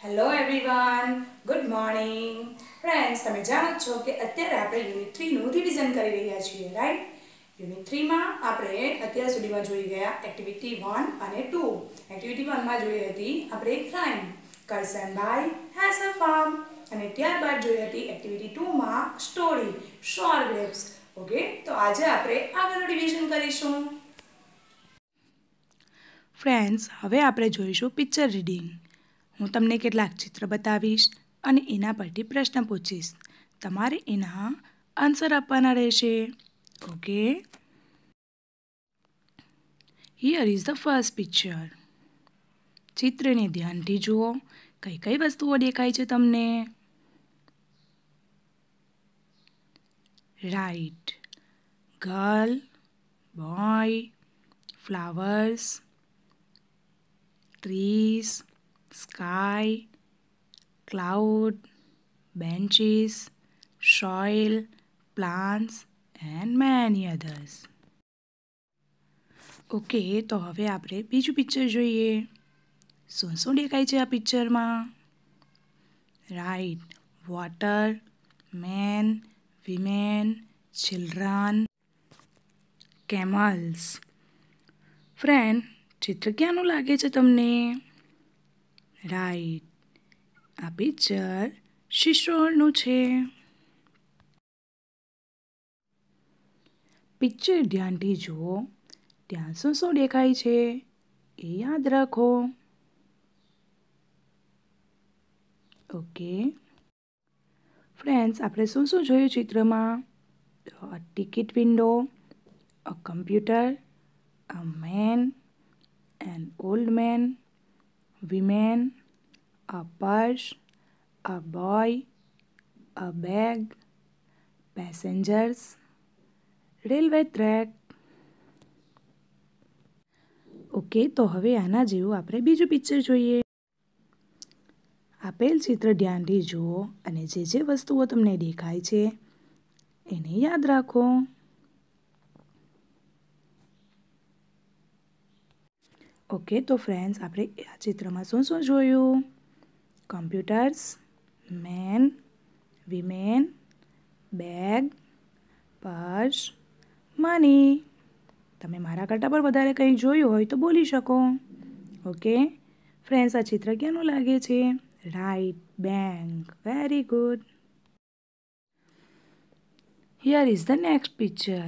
Hello everyone good morning friends તમે જાણો છો કે અત્યારે આપણે યુનિટ થ્રીનું રિવિઝન કરી રહ્યા છીએ રાઈટ યુનિટ થ્રીમાં આપણે અત્યાર સુધીમાં જોઈ ગયા એક્ટિવિટી વન અને ટુ એક્ટિવિટી વનમાં જોઈ હતી આપણે crime by has a farm અને ત્યારબાદ જોઈ હતી એક્ટિવિટી ટુમાં સ્ટોરી શોર ગ્રેપ્સ ઓકે તો આજે આપણે આગળનું રિવિઝન કરીશું ફ્રેન્ડ્સ હવે આપણે જોઈશું પિક્ચર રીડિંગ હું તમને કેટલાક ચિત્ર બતાવીશ અને એના પરથી પ્રશ્ન પૂછીશ તમારે એના આન્સર આપવાના રહેશે okay here is the first picture ચિત્રને ધ્યાનથી જુઓ કઈ કઈ વસ્તુઓ દેખાય છે તમને right girl boy flowers trees sky cloud benches soil, plants and many others. Okay તો હવે આપણે બીજું પિક્ચર જોઈએ શું શું દેખાય છે આ પિક્ચરમાં right water men women children camels friend ચિત્ર ક્યાંનું લાગે છે તમને રાઈટ આ પિક્ચર શિશોળનું છે પિક્ચર ધ્યાનથી જુઓ ત્યાં શું શું દેખાય છે એ યાદ રાખો ઓકે ફ્રેન્ડ્સ આપણે શું શું જોયું ચિત્રમાં ticket window a computer a man and old man women a purse, a boy a bag passengers railway track okay તો હવે આના જેવું આપણે બીજું પિક્ચર જોઈએ આપેલ ચિત્ર ધ્યાનથી જુઓ અને જે જે વસ્તુઓ તમને દેખાય છે એને યાદ રાખો ઓકે તો ફ્રેન્ડ્સ આપણે આ ચિત્રમાં શું શું જોયું computers men women bag purse money તમે મારા કરતાં પણ વધારે કંઈ જોયું હોય તો બોલી શકો ઓકે ફ્રેન્ડ્સ આ ચિત્ર ક્યાંનું લાગે છે right bank very good here is the next picture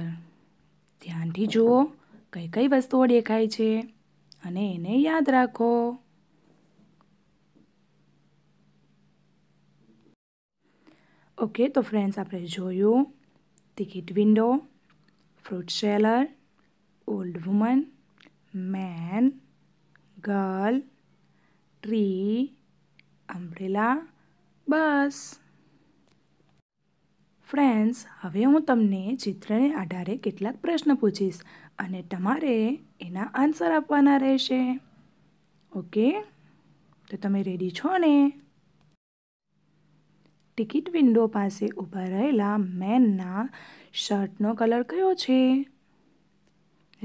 ધ્યાનથી જુઓ કઈ કઈ વસ્તુઓ દેખાય છે અને એને યાદ રાખો ઓકે તો ફ્રેન્ડ્સ આપણે જોયું ticket window fruit seller old woman man girl tree umbrella bus friends હવે હું તમને ચિત્રને આધારે કેટલાક પ્રશ્ન પૂછીશ અને તમારે એના આન્સર આપવાના રહેશે ઓકે તો તમે રેડી છો ને ટિકિટ વિન્ડો પાસે ઊભા રહેલા મેનના શર્ટનો કલર કયો છે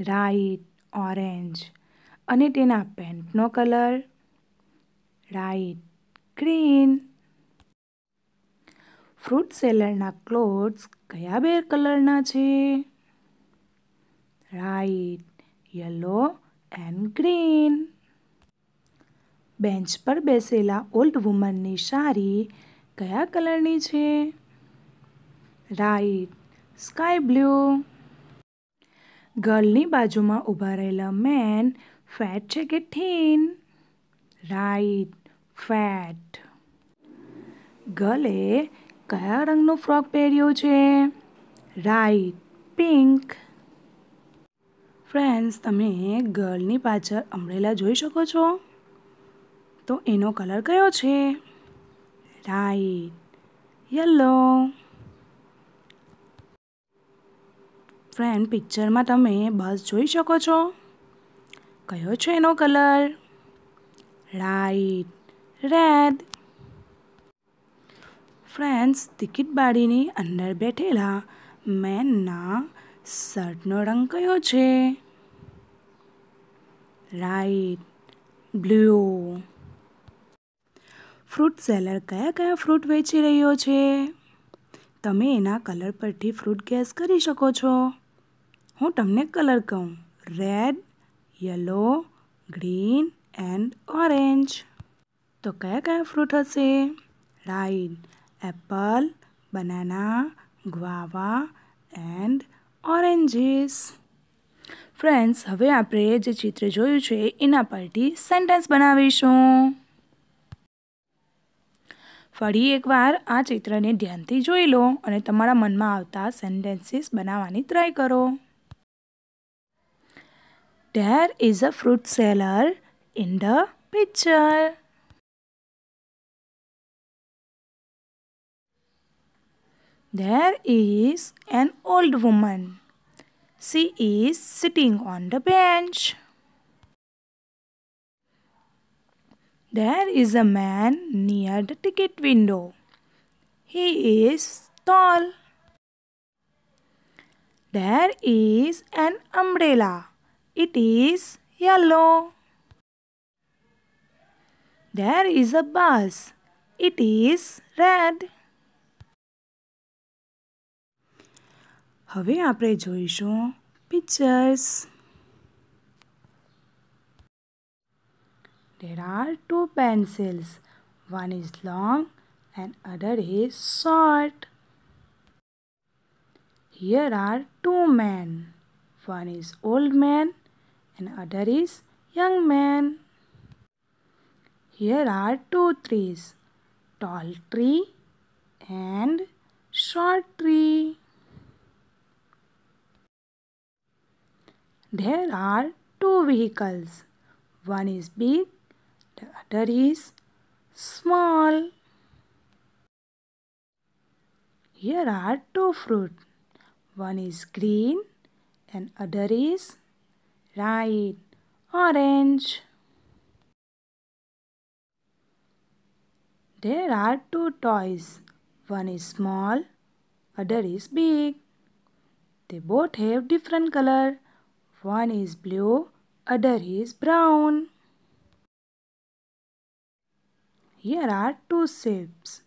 રાઈટ ઓરેન્જ અને તેના પેન્ટનો કલર રાઈટ ગ્રીન ફ્રૂટ સેલરના ક્લોથ્સ કયા બે કલરના છે right yellow and green bench પર બેસેલા ઓલ્ડ વુમનની સાડી કયા કલરની છે રાઈટ સ્કાય બ્લુ ગર્લની બાજુમાં ઊભા રહેલા મેન ફેટ છે કે થીન રાઈટ ફેટ ગર્લે કયા રંગનો ફ્રોક પહેર્યો છે રાઈટ પિંક ફ્રેન્ડ્સ તમે ગર્લની પાછળ અમરેલા જોઈ શકો છો તો એનો કલર કયો છે રાઈટ યલો ફ્રેન્ડ પિક્ચરમાં તમે બસ જોઈ શકો છો કયો છે એનો colour right red friends ticket બારીની અંદર બેઠેલા મેનના શર્ટનો રંગ કયો છે રાઈટ બ્લુ ફ્રૂટ સેલર કયા કયા ફ્રૂટ વેચી રહ્યો છે તમે એના કલર પરથી ફ્રૂટ ગેસ કરી શકો છો હું તમને કલર કહું red yellow green and orange તો કયા કયા ફ્રૂટ હશે right apple banana guava and oranges friends હવે આપણે જે ચિત્ર જોયું છે એના પરથી સેન્ટેન્સ બનાવીશું ફરી એકવાર આ ચિત્રને ધ્યાનથી જોઈ લો અને તમારા મનમાં આવતા સેન્ટેન્સીસ બનાવવાની ટ્રાય કરો there is a fruit seller in the picture there is an old woman She is sitting on the bench. There is a man near the ticket window. He is tall. There is an umbrella. It is yellow. There is a bus. It is red. હવે આપણે જોઈશું pictures There are two pencils. One is long and other is short. Here are two men. One is old man and other is young man. Here are two trees. Tall tree and short tree. There are two vehicles. One is big, the other is small. Here are two fruit. One is green and other is right orange. There are two toys. One is small, other is big. They both have different color. One is blue, other is brown. Here are two shapes.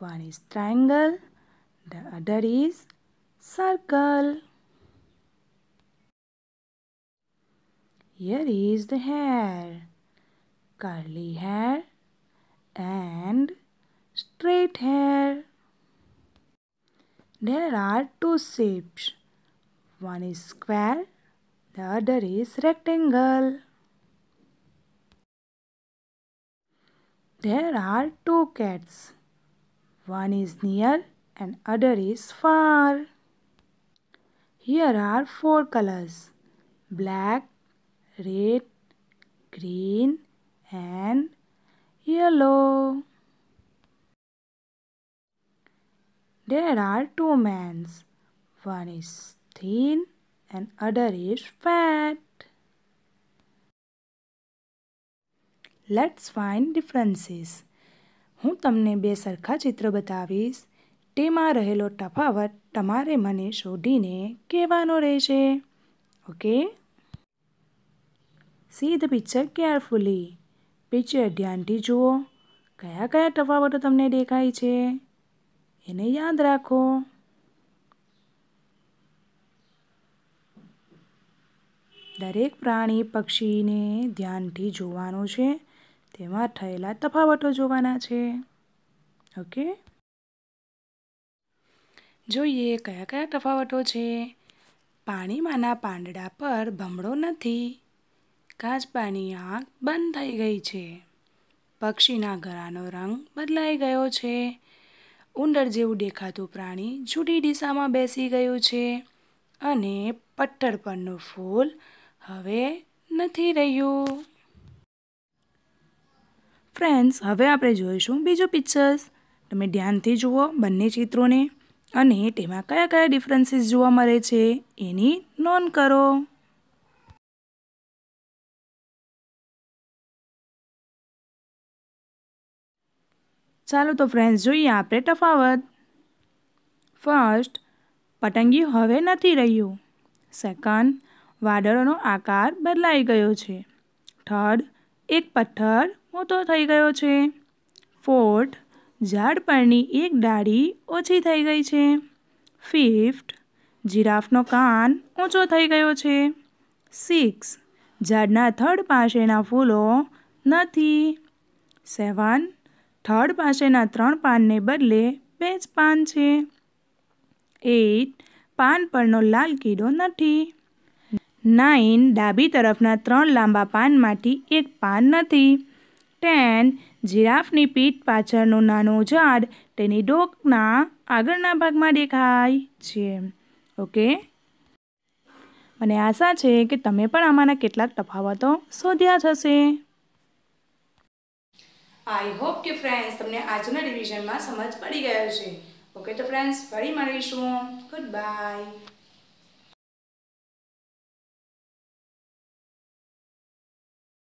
One is triangle, the other is circle. Here is the hair. Curly hair and straight hair. There are two shapes. One is square the other is rectangle. There are two cats. One is near and other is far. Here are four colors. Black, red, green and yellow. There are two men. One is thin and other is fat. Let's find differences હું તમને બે સરખા ચિત્ર બતાવીશ તેમાં રહેલો તફાવત તમારે મને શોધીને કહેવાનો રહેશે okay see the picture carefully picture ધ્યાનથી જુઓ કયા કયા તફાવતો તમને દેખાય છે એને યાદ રાખો દરેક પ્રાણી પક્ષીને ધ્યાનથી જોવાનું છે તેમાં થયેલા તફાવતો જોવાના છે ઓકે જોઈએ કયા કયા તફાવતો છે પાણીમાંના પાંદડા પર ભમડો નથી કાચબાની આંખ બંધ થઈ ગઈ છે પક્ષીના ગળાનો રંગ બદલાઈ ગયો છે ઉંદર જેવું દેખાતું પ્રાણી જુદી દિશામાં બેસી ગયું છે અને પથ્થર પરનું ફૂલ હવે નથી રહ્યું ફ્રેન્ડ્સ હવે આપણે જોઈશું બીજું પિક્ચર્સ તમે ધ્યાનથી જુઓ બંને ચિત્રોને અને તેમાં કયા કયા ડિફરન્સીસ જોવા મળે છે એની નોંધ કરો ચાલો તો ફ્રેન્ડ્સ જોઈએ આપણે તફાવત ફર્સ્ટ પતંગિયું હવે નથી રહ્યું સેકન્ડ વાદળોનો આકાર બદલાઈ ગયો છે થર્ડ એક પથ્થર મોટો થઈ ગયો છે ફોર્થ ઝાડ પરની એક ડાળી ઓછી થઈ ગઈ છે ફિફ્થ જિરાફનો કાન ઊંચો થઈ ગયો છે સિક્સ ઝાડના થર્ડ પાસેના ફૂલો નથી સેવન થર્ડ પાસેના ત્રણ પાનને બદલે બે જ પાન છે એટ પાન પરનો લાલ કીડો નથી નાઇન ડાબી તરફના ત્રણ લાંબા પાનમાંથી એક પાન નથી ટેન જિરાફની પીઠ પાછળનો નાનો ઝાડ તેની ડોકના આગળના ભાગમાં દેખાય છે ઓકે મને આશા છે કે તમે પણ આમાંના કેટલાક તફાવતો શોધ્યા હશે આઈ હોપ કે ફ્રેન્ડ્સ તમને આજના રિવિઝનમાં સમજ પડી ગયો છે ઓકે તો ફ્રેન્ડ્સ ફરી મળીશું ગુડ બાય